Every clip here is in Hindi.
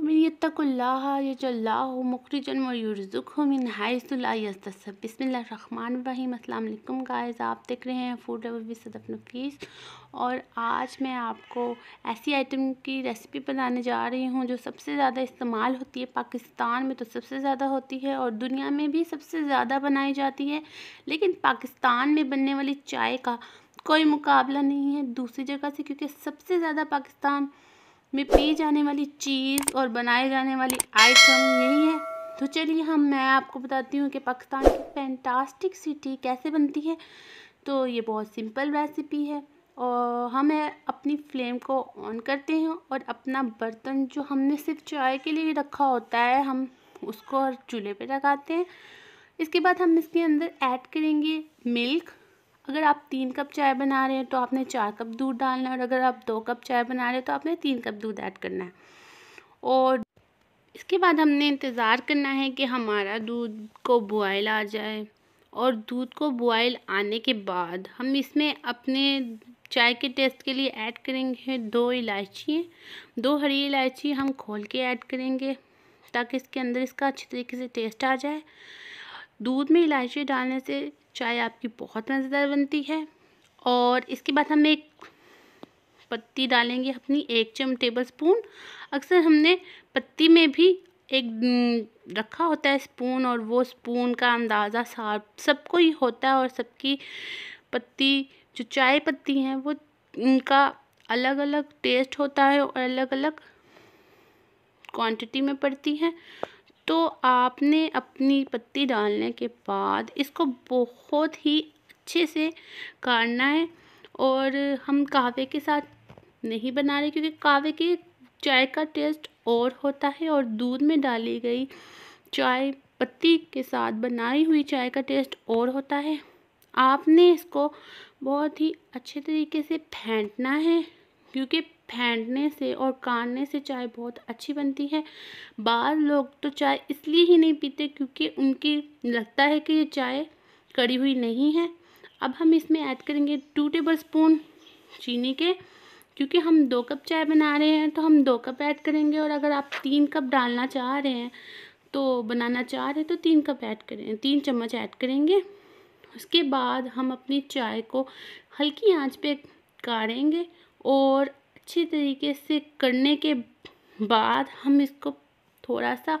ومن يتق الله يجعل الله مخرجا अस्सलाम वालेकुम गाइस आप देख रहे हैं फूड रेवल विद सदफ नफीस और आज मैं आपको ऐसी आइटम की रेसिपी बनाने जा रही हूँ जो सबसे ज़्यादा इस्तेमाल होती है पाकिस्तान में तो सबसे ज़्यादा होती है और दुनिया में भी सबसे ज़्यादा बनाई जाती है लेकिन पाकिस्तान में बनने वाली चाय का कोई मुकाबला नहीं है दूसरी जगह से क्योंकि सबसे ज़्यादा पाकिस्तान में पी जाने वाली चीज़ और बनाए जाने वाली आइटम यही है तो चलिए हम मैं आपको बताती हूँ कि पाकिस्तान की फैंटास्टिक सिटी कैसे बनती है तो ये बहुत सिंपल रेसिपी है और हम अपनी फ्लेम को ऑन करते हैं और अपना बर्तन जो हमने सिर्फ चाय के लिए रखा होता है हम उसको और चूल्हे पर लगाते हैं इसके बाद हम इसके अंदर ऐड करेंगे मिल्क अगर आप तीन कप चाय बना रहे हैं तो आपने चार कप दूध डालना है और अगर आप दो कप चाय बना रहे हैं तो आपने तीन कप दूध ऐड करना है और इसके बाद हमने इंतज़ार करना है कि हमारा दूध को बॉयल आ जाए और दूध को बॉयल आने के बाद हम इसमें अपने चाय के टेस्ट के लिए ऐड करेंगे दो इलायची दो हरी इलायची हम खोल के ऐड करेंगे ताकि इसके अंदर इसका अच्छे तरीके से टेस्ट आ जाए दूध में इलायची डालने से चाय आपकी बहुत मज़ेदार बनती है और इसके बाद हम एक पत्ती डालेंगे अपनी एक चम टेबल स्पून अक्सर हमने पत्ती में भी एक रखा होता है स्पून और वो स्पून का अंदाज़ा साफ सबको ही होता है और सबकी पत्ती जो चाय पत्ती हैं वो उनका अलग अलग टेस्ट होता है और अलग अलग क्वांटिटी में पड़ती हैं तो आपने अपनी पत्ती डालने के बाद इसको बहुत ही अच्छे से काटना है और हम कावे के साथ नहीं बना रहे क्योंकि कावे के चाय का टेस्ट और होता है और दूध में डाली गई चाय पत्ती के साथ बनाई हुई चाय का टेस्ट और होता है आपने इसको बहुत ही अच्छे तरीके से फेंटना है क्योंकि फेंटने से और काटने से चाय बहुत अच्छी बनती है बाद लोग तो चाय इसलिए ही नहीं पीते क्योंकि उनकी लगता है कि ये चाय कड़ी हुई नहीं है अब हम इसमें ऐड करेंगे टू टेबल स्पून चीनी के क्योंकि हम दो कप चाय बना रहे हैं तो हम दो कप ऐड करेंगे और अगर आप तीन कप डालना चाह रहे हैं तो बनाना चाह रहे हैं तो तीन कप ऐड करें तीन चम्मच ऐड करेंगे उसके बाद हम अपनी चाय को हल्की आंच पे काढ़ेंगे और अच्छी तरीके से करने के बाद हम इसको थोड़ा सा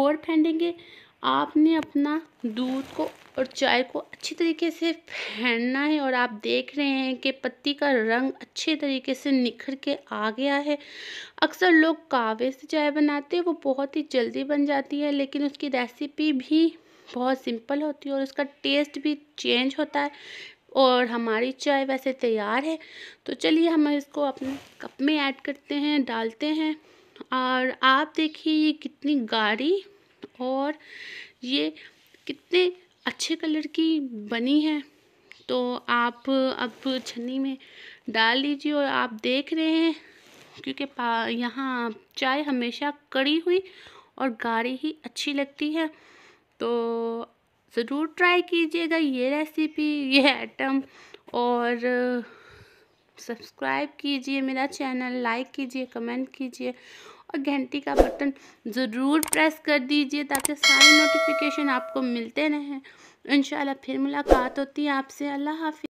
और फेंडेंगे आपने अपना दूध को और चाय को अच्छी तरीके से फेंडना है और आप देख रहे हैं कि पत्ती का रंग अच्छे तरीके से निखर के आ गया है अक्सर लोग कावे से चाय बनाते हैं वो बहुत ही जल्दी बन जाती है लेकिन उसकी रेसिपी भी बहुत सिंपल होती है और उसका टेस्ट भी चेंज होता है और हमारी चाय वैसे तैयार है तो चलिए हम इसको अपने कप में ऐड करते हैं डालते हैं और आप देखिए ये कितनी गाढ़ी और ये कितने अच्छे कलर की बनी है तो आप अब छन्नी में डाल लीजिए और आप देख रहे हैं क्योंकि यहाँ चाय हमेशा कड़ी हुई और गाढ़ी ही अच्छी लगती है तो ज़रूर ट्राई कीजिएगा ये रेसिपी ये आइटम और सब्सक्राइब कीजिए मेरा चैनल लाइक कीजिए कमेंट कीजिए और घंटी का बटन ज़रूर प्रेस कर दीजिए ताकि सारी नोटिफिकेशन आपको मिलते रहें इन फिर मुलाकात होती है आपसे अल्लाह हाफि